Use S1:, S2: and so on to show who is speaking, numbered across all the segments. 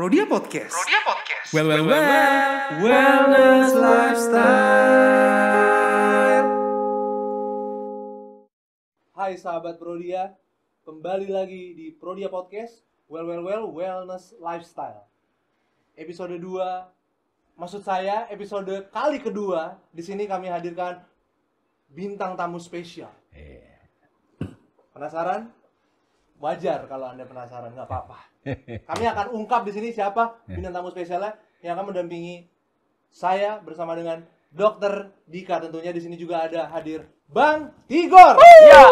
S1: Rodia Podcast. Rodia Podcast. Well, well, well. Wellness Lifestyle. Hai sahabat Prodia, kembali lagi di Prodia Podcast. Well, well, well, Wellness Lifestyle. Episode 2. Maksud saya episode kali kedua di sini kami hadirkan bintang tamu spesial. Eh. Penasaran? wajar kalau Anda penasaran, nggak apa-apa. Kami akan ungkap di sini siapa bintang tamu spesialnya yang akan mendampingi saya bersama dengan Dokter Dika tentunya di sini juga ada hadir Bang Tigor. Ya.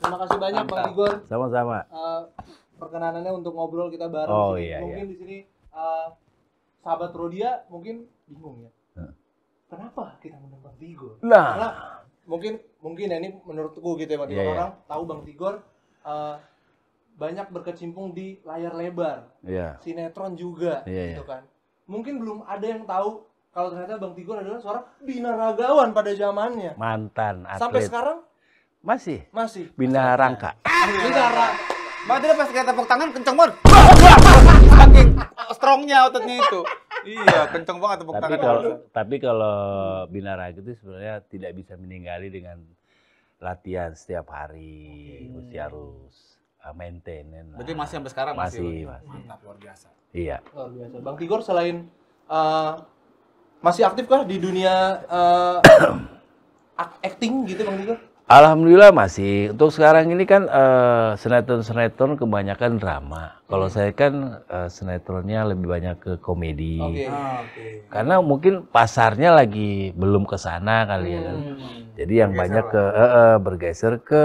S1: Terima kasih banyak Mantap. Bang Tigor. Sama-sama. Uh, perkenanannya untuk ngobrol kita bareng. Oh, iya, iya, mungkin iya. di sini uh, sahabat Rodia mungkin bingung ya. Kenapa kita mendapat Bang Tigor? Nah. Karena mungkin mungkin ya ini menurutku gitu ya yeah, iya. orang yeah. tahu Bang Tigor uh, banyak berkecimpung di layar lebar, yeah. sinetron juga yeah, iya. gitu kan. Mungkin belum ada yang tahu kalau ternyata Bang Tigor adalah seorang binaragawan pada zamannya.
S2: Mantan atlet. Sampai sekarang
S3: masih.
S1: Masih.
S2: bina rangka
S1: Ah, rangka Makanya pas kita tepuk tangan
S3: kenceng banget. Saking strongnya ototnya itu iya, kenceng banget tepuk tapi tangan. Kalau,
S2: tapi kalau binaraga itu sebenarnya tidak bisa meninggali dengan latihan setiap hari, hmm. mesti harus uh, maintain. Eh, nah. Berarti masih sampai sekarang masih, masih. Ya? masih.
S1: Mantap luar biasa. Iya. Luar biasa. Bang Tigor selain uh, masih aktif kah di dunia uh, acting gitu Bang Tigor?
S2: Alhamdulillah masih. Untuk sekarang ini kan uh, sinetron-sinetron kebanyakan drama. Kalau hmm. saya kan uh, sinetronnya lebih banyak ke komedi. Okay. Ah, okay. Karena mungkin pasarnya lagi belum ke sana kali hmm. ya kan. Hmm. Jadi yang bergeser banyak ke uh, uh, bergeser ke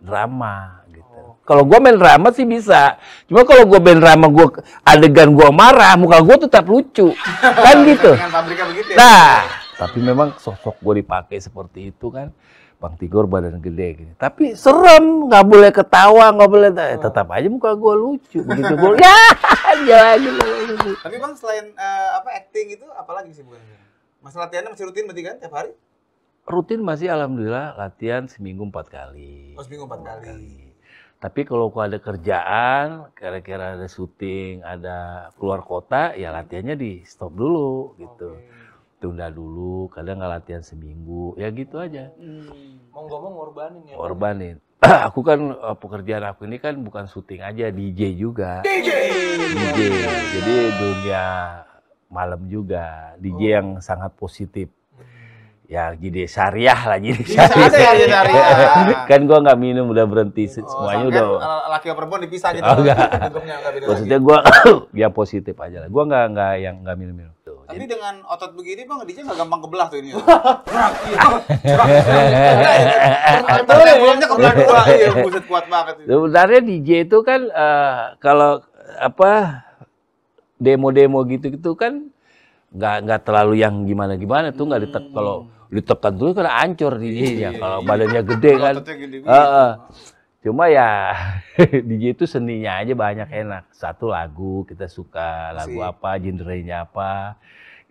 S2: drama gitu. Oh. Kalau gue main drama sih bisa. Cuma kalau gue main drama gue adegan gue marah, muka gue tetap lucu. kan gitu. Ya? Nah, tapi memang sosok gue dipakai seperti itu kan Bang Tigor badan gede gitu, Tapi serem, nggak boleh ketawa, nggak boleh oh. tetap aja muka gue lucu begitu gue. ya,
S3: jalan gitu. Tapi Bang selain uh, apa acting itu apalagi sih bukan? Mas latihannya masih rutin berarti kan tiap hari?
S2: Rutin masih alhamdulillah latihan seminggu empat kali.
S3: Oh, seminggu empat kali. kali.
S2: Tapi kalau ada kerjaan, kira-kira ada syuting, ada keluar kota, ya latihannya di stop dulu gitu. Okay tunda dulu kalian nggak latihan seminggu ya gitu aja hmm.
S1: mau nggak mau ngorbanin ya
S2: ngorbanin aku kan eh, pekerjaan aku ini kan bukan syuting aja DJ juga DJ DJ jadi dunia malam juga DJ oh. yang sangat positif ya gede syariah lah jadi syariah, syariah. syariah. kan gua nggak minum udah berhenti oh, semuanya udah
S3: laki perempuan dipisah gitu oh, enggak. maksudnya gua
S2: ya positif aja lah gua nggak nggak yang nggak minum minum
S3: tapi dengan otot begini bang, DJ nggak gampang kebelah tuh ini. Cerak, Kalau bulannya kebelah dua, iya buset kuat banget.
S2: Sebenarnya DJ itu kan uh, kalau apa demo-demo gitu-gitu kan nggak nggak terlalu yang gimana-gimana tuh nggak ditek hmm. kalau ditekan dulu kan ancur DJ-nya iya. kalau badannya gede kan. Gede, iya. Cuma ya DJ itu seninya aja banyak enak. Satu lagu kita suka lagu si. apa, genrenya apa.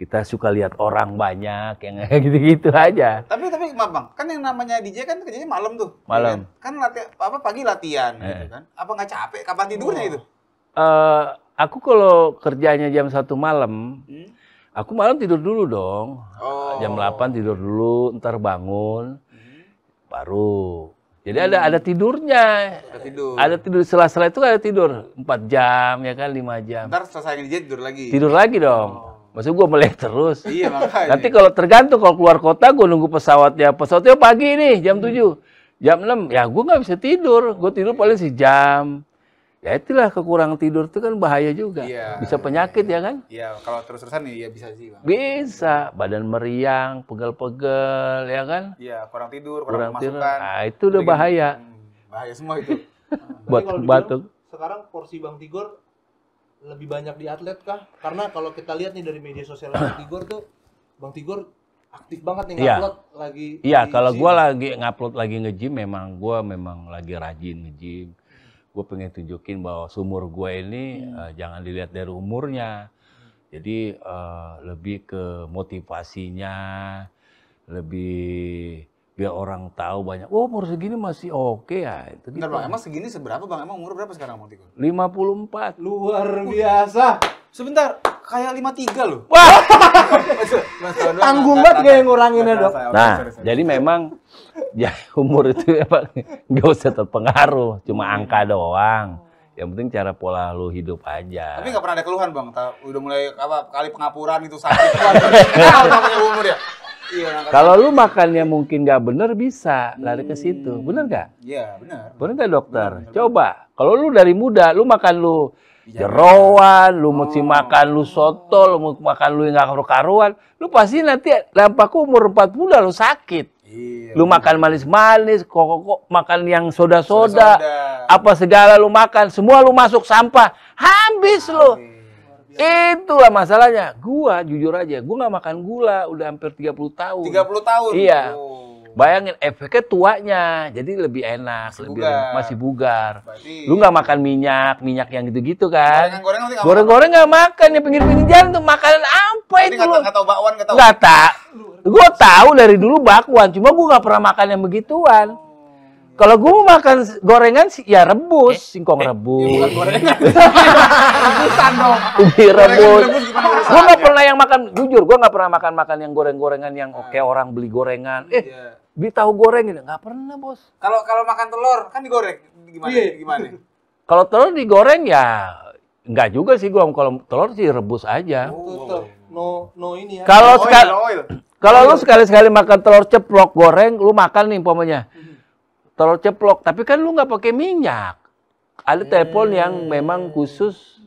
S2: Kita suka lihat orang banyak yang gitu-gitu aja.
S3: Tapi tapi maaf Bang, kan yang namanya DJ kan kerjanya malam tuh. Malam. Iya kan, kan lati apa pagi latihan eh. gitu kan. Apa nggak capek kapan tidurnya oh. itu?
S2: Uh, aku kalau kerjanya jam satu malam, hmm? aku malam tidur dulu dong. Oh. Jam 8 tidur dulu, ntar bangun. Hmm. Baru jadi ada ada tidurnya. Ada tidur. Ada tidur sela-sela itu ada tidur 4 jam ya kan 5 jam. Ntar
S3: selesai ngerjain tidur lagi. Tidur
S2: lagi dong. Oh. Maksud gue melek terus. Iya makanya. Nanti kalau tergantung kalau keluar kota gue nunggu pesawatnya. Pesawatnya pagi nih jam 7. Jam 6 ya gue nggak bisa tidur. Gue tidur paling sih jam ya itulah kekurangan tidur itu kan bahaya juga. Ya, bisa penyakit ya, ya kan?
S3: Iya, kalau terus-terusan ya, ya bisa sih, Bang.
S2: Bisa, badan meriang, pegel-pegel ya kan? Iya, kurang tidur, kurang, kurang tidur.
S3: Nah, itu udah kan, bahaya.
S2: Hmm,
S1: bahaya semua itu. Buat batuk. Sekarang porsi Bang Tigor lebih banyak di atlet kah? Karena kalau kita lihat nih dari media sosial Bang Tigor tuh Bang Tigor aktif banget nih iya. ngupload ya. lagi Iya, kalau gua
S2: lagi ngupload lagi nge-gym memang gua memang lagi rajin nge-gym gue pengen tunjukin bahwa sumur gue ini hmm. uh, jangan dilihat dari umurnya. Hmm. Jadi uh, lebih ke motivasinya, lebih biar orang tahu banyak. Oh umur segini masih oke okay ya. Itu Bentar, gitu. bang, emang segini
S3: seberapa bang? Emang umur berapa sekarang
S2: Bang
S3: puluh
S1: 54. Luar biasa.
S3: Sebentar, kayak lima tiga loh. Wah.
S1: Tanggung banget kayak nguranginnya, Dok. Nah,
S2: jadi memang ya umur itu emang ya, nggak usah terpengaruh, cuma iya. angka doang. Yang penting cara pola lu hidup aja. Tapi nggak
S3: pernah ada keluhan, Bang. Udah mulai apa kali pengapuran itu sakit. Ya? Iya, Kalau
S2: lu makannya mungkin gak bener bisa lari ke situ, hmm. bener gak?
S3: Iya bener.
S2: Bener nggak dokter? Coba. Kalau lu dari muda, lu makan lu jeroan, oh. lu mesti makan lu soto, lu mau makan lu nggak karu-karuan, lu pasti nanti lampak umur 40 lu sakit. Iya, lu makan manis-manis, kok kok makan yang soda-soda, apa segala lu makan, semua lu masuk sampah, habis lu. Itulah masalahnya. Gua jujur aja, gua nggak makan gula udah hampir 30 tahun. 30 tahun. Iya. Oh Bayangin efeknya tuanya, jadi lebih enak, masih lebih bugar. Enak, masih bugar. Berarti... Lu nggak makan minyak, minyak yang gitu-gitu kan? Goreng-goreng nggak makan ya pinggir-pinggir jalan tuh makanan
S3: apa Berarti itu? lu? Gak
S2: bakwan, tak. Gue tahu dari dulu bakwan, cuma gue nggak pernah makan yang begituan. Kalau gue mau makan gorengan sih ya rebus, eh, singkong eh, rebus. Ya, Rebusan dong. Ubi iya, rebus. Gue nggak pernah yang makan, jujur gue nggak pernah makan makan yang goreng-gorengan yang oke okay, ah, iya. orang beli gorengan. Eh, iya. Beli tahu goreng gitu.
S3: Nggak pernah, Bos. Kalau kalau makan telur kan digoreng. Gimana? Yeah. Gimana?
S2: kalau telur digoreng ya nggak juga sih gua kalau telur sih rebus aja.
S1: Oh, no no ini ya. Kalau no sekali
S2: kalau lu sekali-sekali makan telur ceplok goreng, lu makan nih pomonya mm-hmm. Telur ceplok, tapi kan lu nggak pakai minyak. Ada hmm. yang memang khusus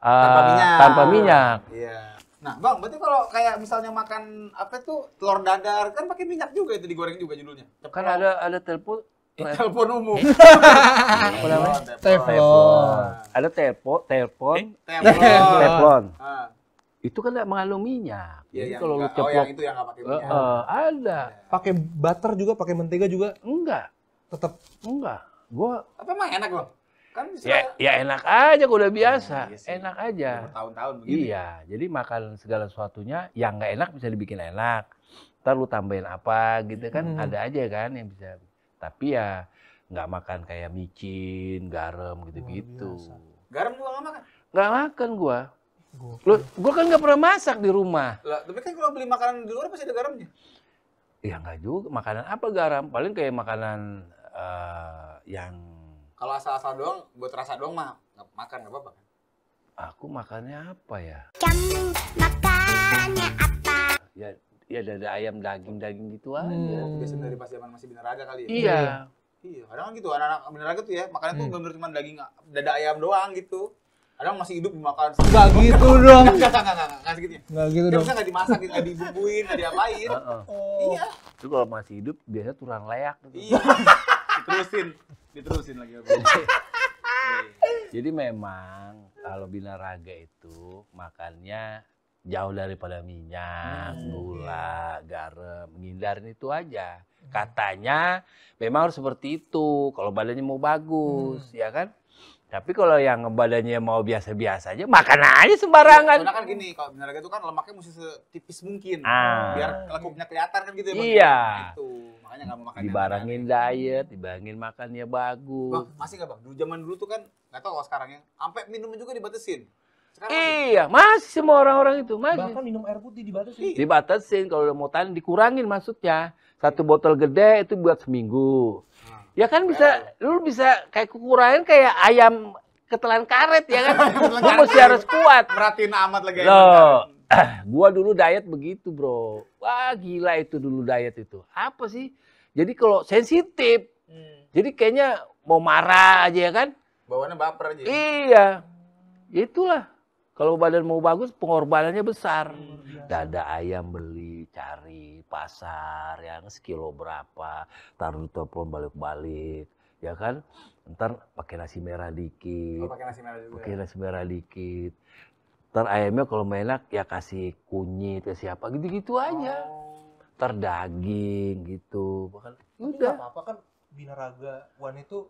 S2: uh, tanpa ah, minyak. Tanpa minyak.
S3: Yeah. Nah, Bang, berarti kalau kayak misalnya makan apa tuh telur dadar kan pakai minyak juga itu digoreng juga judulnya. Tepel. Kan ada ada telpon eh, telepon umum. Apa
S1: Telepon.
S2: Ada telepon, telepon. Telepon. Eh, ah. Itu kan enggak mengandung minyak. Ya, Jadi kalau lu ceplok. Oh, yang itu yang enggak pakai minyak. Uh, uh,
S1: ada. Iya. Pakai butter juga, pakai mentega juga? Enggak. Tetap enggak. Gua apa emang enak, Bang?
S3: kan bisa
S2: ya, ya enak aja gue udah oh, biasa oh, iya enak aja tahun-tahun iya jadi makan segala sesuatunya yang nggak enak bisa dibikin enak ntar lu tambahin apa gitu kan hmm. ada aja kan yang bisa tapi ya nggak makan kayak micin garam gitu-gitu
S3: garam lu nggak makan
S2: nggak makan gua Lu, gua kan nggak pernah masak di rumah.
S3: Lah, tapi kan kalau beli makanan di luar pasti ada garamnya.
S2: Ya nggak juga. Makanan apa garam? Paling kayak makanan uh, yang
S3: kalau asal-asal doang, buat rasa doang mah nggak makan nggak apa-apa kan?
S2: Aku makannya apa ya?
S3: Kamu makannya apa? Ya, ya dada ayam daging-daging gitu aja. Hmm. Iya, biasa dari pas zaman masih binaraga kali ya? Iya. iya. Iya, kadang kan gitu anak-anak binaraga tuh ya, makannya hmm. tuh bener cuma daging dada ayam doang gitu. Kadang masih hidup makan. Enggak gitu dong. Enggak, enggak, enggak, enggak segitu. Enggak gitu dong. Enggak dimasak, enggak dibumbuin, enggak diapain. Iya.
S2: Itu kalau masih hidup biasanya tulang layak. Gitu. Iya. Terusin. Diterusin lagi -apa. Jadi memang kalau bina raga itu makannya jauh daripada minyak, hmm. gula, iya. garam, menghindarin itu aja. Hmm. Katanya memang harus seperti itu kalau badannya mau bagus, hmm. ya kan? Tapi kalau yang badannya mau biasa-biasa aja, makan aja sembarangan. Ya, kan
S3: gini, kalau binaraga itu kan lemaknya mesti setipis mungkin. Ah. Biar lekuknya kelihatan kan gitu ya. Iya. Ya? itu. Makanya gak mau makan.
S2: Dibarangin diet, dibarangin makannya bagus. Bang,
S3: masih gak bang? Dulu zaman dulu tuh kan, nggak tahu kalau sekarang ya, sampai minum juga dibatasin. Sekarang iya,
S2: masih. semua orang-orang itu. Masih. Bahkan
S3: minum air putih dibatasin.
S1: Iya.
S2: Dibatasin, kalau udah mau tanya dikurangin maksudnya. Satu botol gede itu buat seminggu Ya kan bisa, lu bisa kayak kekurangan kayak ayam ketelan karet
S3: ya kan. lu mesti harus kuat. Merhatiin amat lagi. Loh,
S2: gua dulu diet begitu bro. Wah gila itu dulu diet itu. Apa sih? Jadi kalau sensitif, hmm. jadi kayaknya mau marah aja ya kan.
S3: Bawaannya baper aja.
S2: Iya, itulah. Kalau badan mau bagus, pengorbanannya besar. Dada ayam beli, cari pasar yang kan, sekilo berapa, taruh di telepon balik-balik, ya kan? Ntar pakai nasi merah dikit. Oh, pakai nasi merah ya? nasi merah dikit. Ntar ayamnya kalau enak ya kasih kunyit, kasih apa gitu-gitu aja. Oh. Ntar daging gitu. Bahkan
S1: ya udah. Apa-apa kan binaraga Wan itu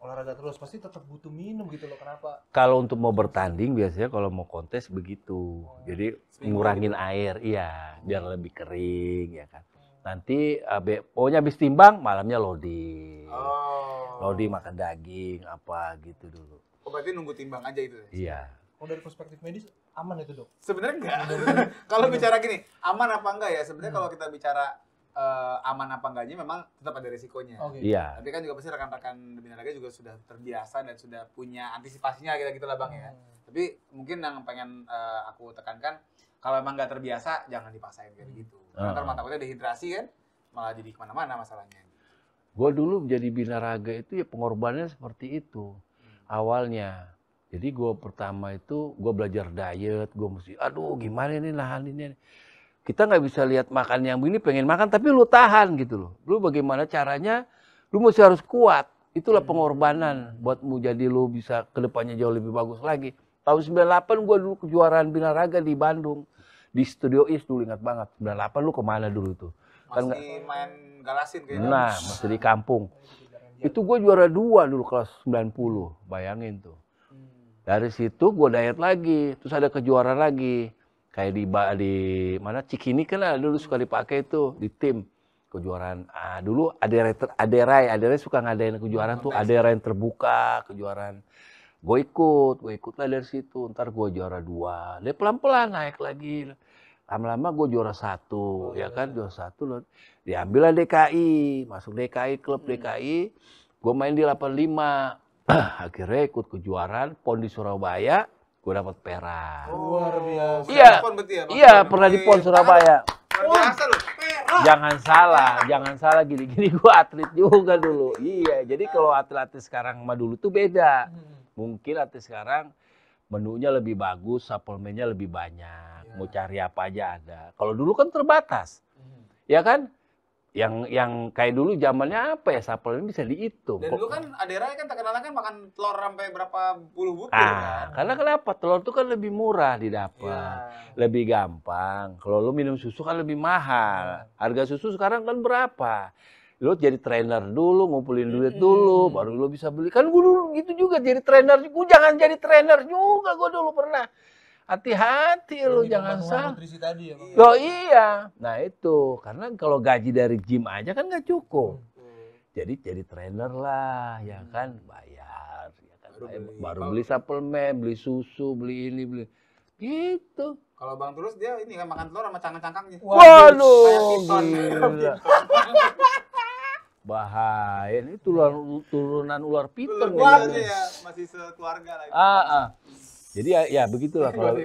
S1: olahraga terus pasti tetap butuh minum gitu loh kenapa
S2: kalau untuk mau bertanding biasanya kalau mau kontes begitu oh, iya. jadi ngurangin gitu. air iya biar hmm. lebih kering ya kan nanti eh, pokoknya habis timbang malamnya loading oh. loading makan daging apa gitu dulu
S3: oh, berarti nunggu timbang aja itu ya? iya
S1: kalau oh, dari perspektif medis aman itu dok
S3: sebenarnya enggak kalau bicara gini aman apa enggak ya sebenarnya hmm. kalau kita bicara uh, aman apa enggaknya memang tetap ada resikonya. Okay. Iya. Tapi kan juga pasti rekan-rekan binaraga juga sudah terbiasa dan sudah punya antisipasinya kita gitu lah bang ya. Hmm. Tapi mungkin yang pengen uh, aku tekankan kalau emang nggak terbiasa jangan dipaksain kayak hmm. gitu. Hmm. Karena takutnya dehidrasi kan malah jadi kemana-mana masalahnya.
S2: Gue dulu menjadi binaraga itu ya pengorbanannya seperti itu hmm. awalnya. Jadi gue pertama itu gue belajar diet, gue mesti aduh gimana ini nahan ini kita nggak bisa lihat makan yang ini pengen makan tapi lu tahan gitu loh lu bagaimana caranya lu mesti harus kuat itulah hmm. pengorbanan buat mau jadi lu bisa kedepannya jauh lebih bagus lagi tahun 98 gua dulu kejuaraan raga di Bandung di studio East dulu ingat banget 98 lu kemana dulu tuh kan masih
S3: main galasin kayaknya nah masih di
S2: kampung itu gue juara dua dulu kelas 90 bayangin tuh hmm. dari situ gue diet lagi terus ada kejuaraan lagi kayak di di mana Cikini kan lah, dulu suka dipakai itu di tim kejuaraan ah, dulu ada ter, ada Aderai suka ngadain kejuaraan tuh ada yang terbuka kejuaraan gue ikut gue ikut lah dari situ ntar gue juara dua dia pelan pelan naik lagi lama-lama gue juara satu oh, ya kan juara satu loh diambil lah DKI masuk DKI klub hmm. DKI gue main di 85 akhirnya ikut kejuaraan pon di Surabaya gue dapat perak.
S1: Oh. Luar biasa. Iya. Ya, iya, pernah di PON iya. Surabaya.
S2: Jangan salah, jangan salah gini-gini gue atlet juga dulu. Iya, jadi kalau atlet-atlet sekarang sama dulu tuh beda. Hmm. Mungkin atlet sekarang menunya lebih bagus, suplemennya lebih banyak. Mau iya. cari apa aja ada. Kalau dulu kan terbatas. Hmm. Ya kan? yang yang kayak dulu zamannya apa ya sapel ini bisa dihitung. Dan dulu
S3: kan Adera kan terkenal kan makan telur sampai berapa puluh
S2: butir ah, kan. Karena kenapa? Telur itu kan lebih murah didapat, Yeah. lebih gampang. Kalau lu minum susu kan lebih mahal. Iya. Harga susu sekarang kan berapa? Lu jadi trainer dulu, ngumpulin duit hmm. dulu, baru lu bisa beli. Kan gue dulu gitu juga jadi trainer. Gue jangan jadi trainer juga gue dulu pernah. Hati-hati lu jangan salah.
S1: Tadi ya,
S2: oh iya. Nah itu karena kalau gaji dari gym aja kan nggak cukup. Hmm. Jadi jadi trainer lah ya hmm. kan
S3: bayar ya kan baru, beli, baru beli
S2: suplemen, beli susu, beli ini, beli gitu.
S3: Kalau Bang Tulus dia ini kan makan telur sama cangkang-cangkangnya. Waduh. Kayak
S2: Bahaya ini turunan, turunan ular piton. Ular ya.
S3: masih sekeluarga lagi. Ah, ah.
S2: Jadi ya, ya begitulah kalau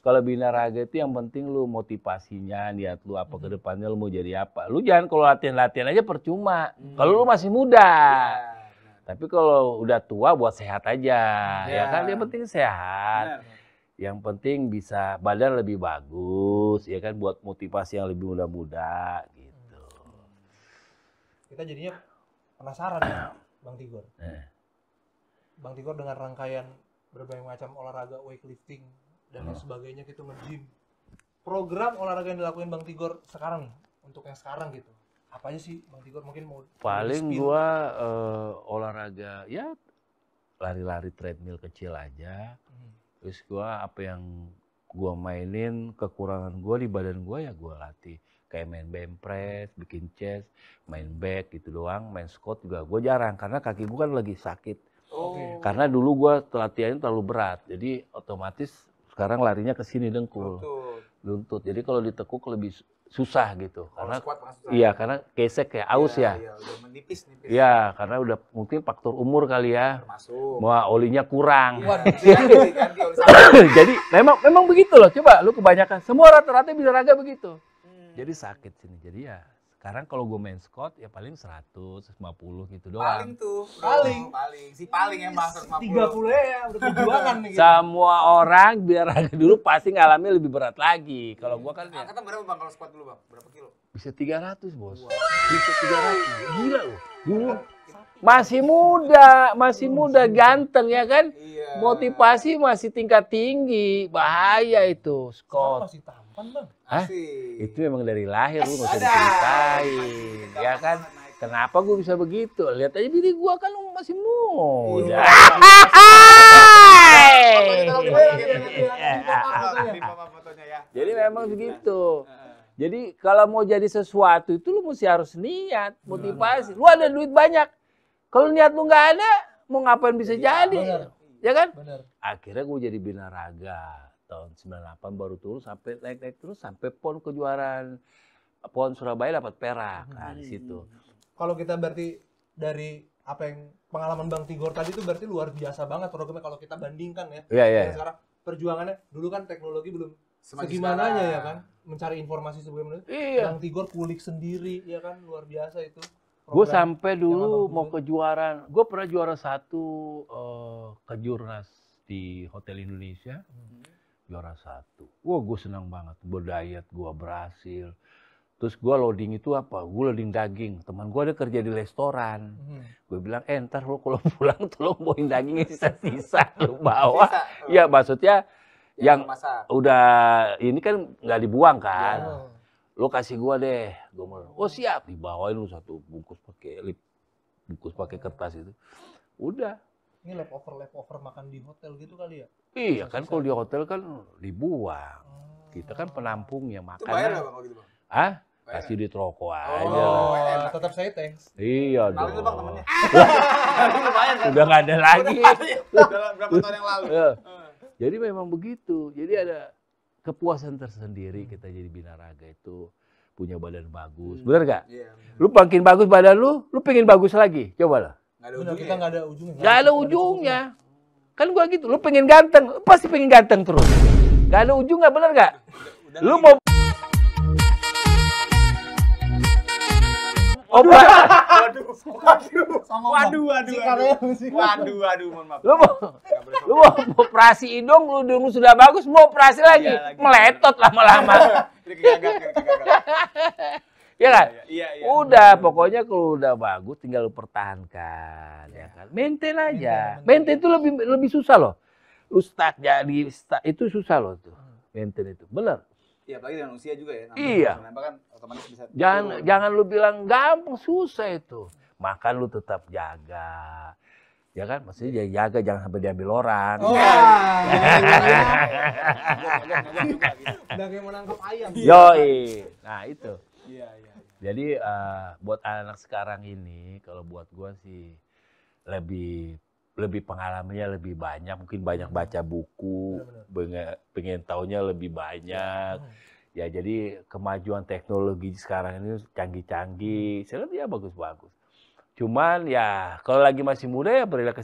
S2: kalau bina raga itu yang penting lu motivasinya, niat lu apa ke hmm. depannya lu mau jadi apa. Lu jangan kalau latihan-latihan aja percuma. Hmm. Kalau lu masih muda. Ya. Tapi kalau udah tua buat sehat aja. Ya, ya kan yang penting sehat. Benar. Yang penting bisa badan lebih bagus, ya kan buat motivasi yang lebih muda-muda gitu. Hmm.
S1: Kita jadinya penasaran ya, Bang Tigor. Eh. Bang Tigor dengan rangkaian berbagai macam olahraga weightlifting dan lain hmm. sebagainya gitu nge-gym. Program olahraga yang dilakuin Bang Tigor sekarang untuk yang sekarang gitu. Apa aja sih Bang Tigor mungkin mau Paling gua
S2: uh, olahraga ya lari-lari treadmill kecil aja. Hmm. Terus gua apa yang gua mainin kekurangan gua di badan gua ya gua latih kayak main bempres bikin chest, main back gitu doang, main squat juga gue jarang karena kaki gue kan lagi sakit Oh. Karena dulu gue latihannya terlalu berat, jadi otomatis sekarang larinya ke sini dengkul, lutut. luntut. Jadi kalau ditekuk lebih susah gitu Kalo oh, karena squat, iya karena kesek kayak aus ya, ya. Iya,
S3: udah menipis nipis.
S2: Iya, karena udah mungkin faktor umur kali ya.
S3: Termasuk. Wah,
S2: olinya kurang. Iya, iya,
S3: iya, kan,
S2: jadi memang memang begitu loh. Coba lu kebanyakan semua rata-rata bisa raga begitu. Hmm. Jadi sakit sini. Jadi ya sekarang kalau gue main squat ya paling 100, 150 gitu doang. Paling tuh.
S1: Paling. paling. Si paling yang bahas 150. 30 ya udah perjuangan
S2: gitu. Semua orang biar dulu pasti ngalami lebih berat lagi. Kalau iya.
S3: gue kan ya. Angkatan berapa Bang kalau squat dulu Bang? Berapa kilo?
S2: Bisa 300,
S3: Bos. Wow. Bisa 300. Gila loh.
S2: Gila. Iya. masih iya, muda, masih muda, ganteng ya kan? Iya. Motivasi masih tingkat tinggi, bahaya itu, Scott.
S1: Masih tahu kapan bang?
S2: Hah? Asik. Itu memang dari lahir lu nggak usah diceritain, ya kan? Kenapa gue bisa begitu? Lihat aja diri gue kan lu masih muda. Iya. Jadi memang begitu. Jadi kalau mau jadi sesuatu itu lu mesti harus niat, motivasi. Lu ada duit banyak. Kalau niat lu nggak ada, mau ngapain bisa iya, jadi? Ya kan? Akhirnya gue jadi binaraga tahun 98 baru turun sampai naik-naik terus sampai pon kejuaraan pon Surabaya dapat perak nah, di hmm. situ.
S1: Kalau kita berarti dari apa yang pengalaman Bang Tigor tadi itu berarti luar biasa banget programnya kalau kita bandingkan ya. Iya, iya. iya. Sekarang perjuangannya dulu kan teknologi belum segimana ya kan mencari informasi sebelumnya. Iya. Bang Tigor kulik sendiri ya kan luar biasa itu. Gue
S2: sampai dulu mau kejuaraan gue pernah juara satu uh, kejurnas di Hotel Indonesia. Hmm juara satu. Wah gue senang banget, gue diet, gue berhasil. Terus gue loading itu apa? Gue loading daging. Teman gue ada kerja di restoran. Hmm. Gue bilang, eh ntar lo kalau pulang tolong bawain dagingnya sisa-sisa lo bawa. Hmm. Iya Ya maksudnya yang, yang masa. udah ini kan nggak dibuang kan.
S1: Ya.
S2: Lo kasih gue deh. Gue mau, oh siap. Dibawain lo satu bungkus pakai lip, bungkus pakai kertas itu. Udah,
S1: ini lap over lap over makan di hotel gitu kali ya?
S2: Iya kan kalau di hotel kan dibuang. Hmm. Kita kan penampungnya makan. Itu bayar nggak bang kalau gitu bang? Ah? kasih di troko oh, aja. Oh, iya,
S1: tetap saya thanks. Iya dong. Itu bang lumayan Udah nggak ada lagi. Udah berapa tahun yang lalu. Ya.
S2: Jadi memang begitu. Jadi ada kepuasan tersendiri kita jadi binaraga itu punya badan bagus. Hmm. Benar gak? Yeah. Iya, lu makin bagus badan lu, lu pengen bagus lagi. Coba lah.
S1: Gak ya? ada ujungnya. Kita gak ada ujungnya. Gak,
S2: ada, ujungnya. Kan gua gitu, lu pengen ganteng, lu pasti pengen ganteng terus. Gak ada ujungnya, bener gak? Udah, udah lu mau
S3: Oba. Waduh, waduh, waduh, waduh, waduh, waduh, waduh, waduh, waduh, Lu mau, lu
S2: mau operasi hidung, lu hidung sudah bagus, mau operasi lagi, iya, meletot lama-lama. Iya kan? Iya, iya, iya, Udah, pokoknya kalau udah bagus tinggal lu pertahankan, ya, ya kan? Maintain aja. Maintain, maintain itu lebih lebih susah loh. Ustaz jadi stuck itu susah loh tuh. Hmm. Maintain itu. Benar.
S3: Iya, apalagi dengan usia juga ya. Iya. Kan, otomatis bisa jangan jangan lu
S2: bilang gampang, susah itu. Makan lu tetap
S3: jaga.
S2: Ya kan, maksudnya jaga, jaga jangan sampai diambil orang. Oh, ya. Jangan iya, iya, gitu. kayak mau nangkap ayam. Yoi. Nah, itu. Iya, iya. Jadi uh, buat anak sekarang ini kalau buat gue sih lebih lebih pengalamannya lebih banyak, mungkin banyak baca buku, pengen taunya lebih banyak. Ya, hmm. ya jadi kemajuan teknologi sekarang ini canggih-canggih, hmm. saya ya bagus-bagus. Cuman ya kalau lagi masih muda ya berilah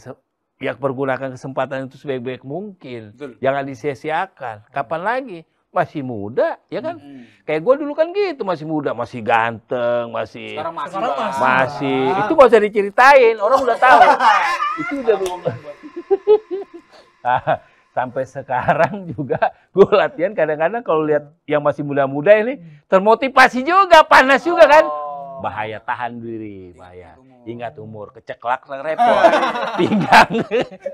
S2: ya pergunakan kesempatan itu sebaik-baik mungkin. Betul. Jangan disia-siakan. Hmm. Kapan lagi? masih muda, ya kan? Hmm. Kayak gue dulu kan gitu, masih muda, masih ganteng, masih sekarang masih sekarang masih, masih. masih. itu gak usah diceritain, orang udah tahu. itu udah belum. nah, sampai sekarang juga gue latihan kadang-kadang kalau lihat yang masih muda-muda ini termotivasi juga, panas juga kan? Bahaya oh. tahan diri, bahaya. hingga Ingat umur, keceklak repot. pinggang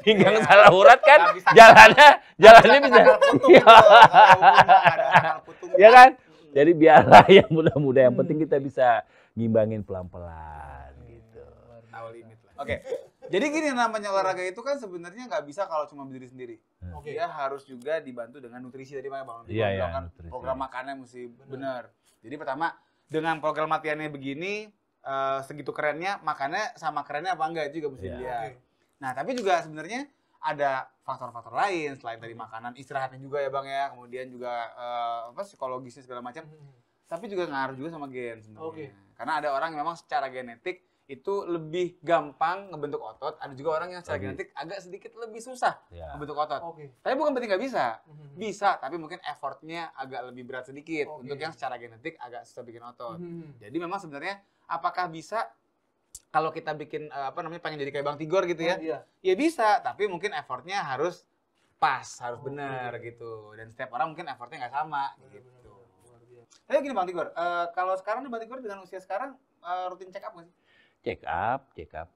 S2: pinggang yeah. salah urat kan jalannya jalannya bisa. Ya kan? Jadi biarlah yang muda-muda yang penting hmm. kita bisa ngimbangin pelan-pelan
S3: gitu. limit Oke. Jadi gini namanya olahraga itu kan sebenarnya nggak bisa kalau cuma berdiri sendiri. Hmm. Oke. Okay. Ya harus juga dibantu dengan nutrisi tadi Pak Bang. Iya, iya. program makannya mesti benar. Jadi pertama dengan program latihannya begini uh, segitu kerennya makanya sama kerennya apa enggak juga mesti yeah. dia. Nah tapi juga sebenarnya ada faktor-faktor lain selain dari makanan istirahatnya juga ya bang ya kemudian juga uh, apa psikologisnya segala macam. Hmm. Tapi juga ngaruh juga sama gen sebenarnya. Okay. Karena ada orang yang memang secara genetik itu lebih gampang ngebentuk otot. Ada juga orang yang secara genetik agak sedikit lebih susah ya. ngebentuk otot. Okay. Tapi bukan berarti nggak bisa, mhm. bisa. Tapi mungkin effortnya agak lebih berat sedikit okay. untuk yang secara genetik agak susah bikin otot. hmm Jadi memang sebenarnya apakah bisa kalau kita bikin eh, apa namanya pengen jadi kayak Bang Tigor gitu ya? Oh, iya. Ya bisa, tapi mungkin effortnya harus pas, harus oh, benar iya. gitu. Dan setiap orang mungkin effortnya nggak sama gitu. Tapi gini Bang Tigor, uh, kalau sekarang nih Bang Tigor dengan usia sekarang uh, rutin check up nggak sih?
S2: check up, check up.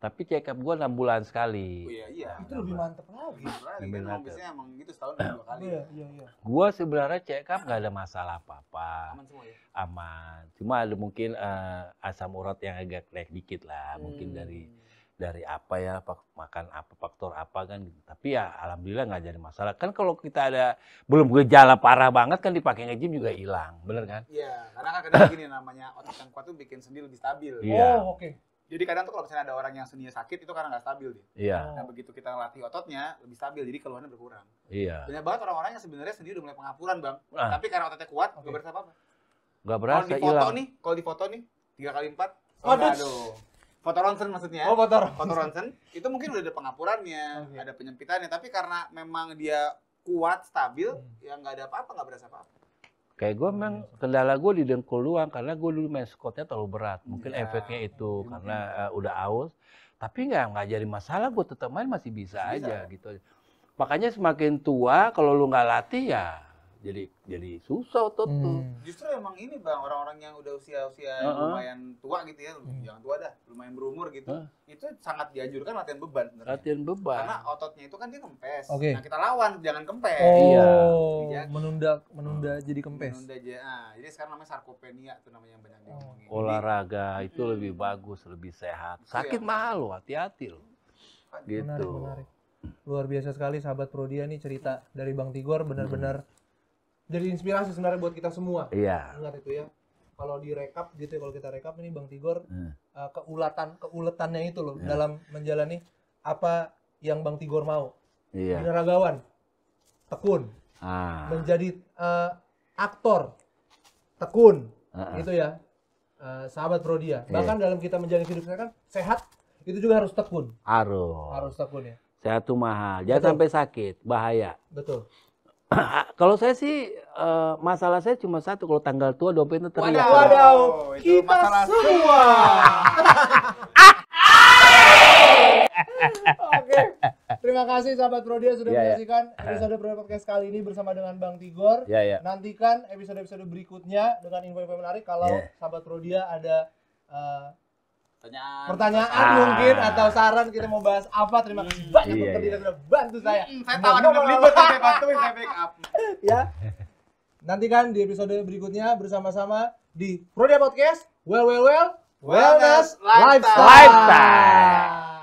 S2: Tapi check up gue enam bulan sekali. Oh, iya, iya.
S3: Nah, itu lebih mantep lagi.
S2: Lebih mantep. Biasanya
S3: emang gitu setahun enam dua kali. Iya, iya, iya.
S2: Gue sebenarnya check up gak ada masalah
S3: apa-apa. Aman semua ya?
S2: Aman. Cuma ada mungkin uh, asam urat yang agak naik dikit lah. Hmm. Mungkin dari dari apa ya makan apa faktor apa kan gitu. tapi ya alhamdulillah nggak jadi masalah kan kalau kita ada belum gejala parah banget kan dipakai ngejim juga hilang bener kan
S3: iya karena kan kadang gini namanya otak yang kuat tuh bikin sendi lebih stabil yeah. oh oke okay. Jadi kadang tuh kalau misalnya ada orang yang sendinya sakit itu karena nggak stabil dia. Iya. Oh. Nah begitu kita latih ototnya lebih stabil, jadi keluhannya berkurang. Iya. Banyak banget orang-orang yang sebenarnya sendi udah mulai pengapuran bang, ah. tapi karena ototnya kuat okay. berasa apa-apa. berasa Kalau di foto nih, kalau di foto nih tiga kali empat, oh, foto ronsen maksudnya oh foto ronsen. foto ronsen itu mungkin udah ada pengapurannya okay. ada penyempitannya tapi karena memang dia kuat stabil hmm. ya nggak ada apa-apa nggak berasa apa-apa
S2: kayak gue memang hmm. kendala gue di dengkul doang karena gue dulu main skotnya terlalu berat mungkin ya, efeknya iya, itu mungkin. karena uh, udah aus tapi nggak nggak jadi masalah gue tetap main masih bisa, bisa aja gitu makanya semakin tua kalau lu nggak latih ya jadi jadi susah
S3: otot hmm. tuh. Justru emang ini bang orang-orang yang udah usia-usia uh -huh. lumayan tua gitu ya, hmm. jangan tua dah, lumayan berumur gitu, huh? itu sangat dianjurkan latihan beban. Sebenarnya. Latihan beban. Karena ototnya itu kan dia kempes. Okay. Nah kita lawan, jangan kempes. Oh,
S1: iya. iya. Menunda menunda hmm. jadi kempes. Menunda aja.
S3: Nah, jadi sekarang namanya sarkopenia itu namanya yang banyak oh.
S2: diomongin. Oh. Olahraga itu hmm. lebih bagus, lebih sehat. Iya. Sakit iya. mahal loh, hati-hati loh.
S1: Gitu. Menarik, menarik. Luar biasa sekali sahabat Prodia nih cerita dari Bang Tigor benar-benar jadi inspirasi sebenarnya buat kita semua. Iya. Ingat itu ya. Kalau direkap gitu ya, kalau kita rekap ini Bang Tigor hmm. uh, keulatan keuletannya itu loh hmm. dalam menjalani apa yang Bang Tigor mau. Iya. Binaragawan, tekun, ah. menjadi uh, aktor, tekun, uh-uh. gitu ya. Uh, sahabat Prodia. Ya. Iya. Bahkan iya. dalam kita menjalani hidup kita kan sehat itu juga harus tekun. Harus. Harus tekun ya.
S2: Sehat tuh mahal. Jangan sampai sakit, bahaya. Betul. kalau saya sih uh, masalah saya cuma satu kalau tanggal tua dompetnya teriak. Waduh, waduh.
S1: Oh, kita semua. Oke. Terima kasih sahabat Prodia sudah yeah, ya. menyaksikan yeah. episode Prodia Podcast kali ini bersama dengan Bang Tigor. Yeah, yeah. Nantikan episode-episode berikutnya dengan info-info menarik kalau yeah. sahabat Prodia ada uh, pertanyaan pertanyaan ah. mungkin atau saran kita mau bahas apa terima kasih hmm. banyak iya, iya. sudah bantu saya hmm, saya tahu ada libur saya bantuin saya backup ya nantikan di episode berikutnya bersama-sama di Prodia Podcast well well well wellness, wellness lifestyle. lifestyle.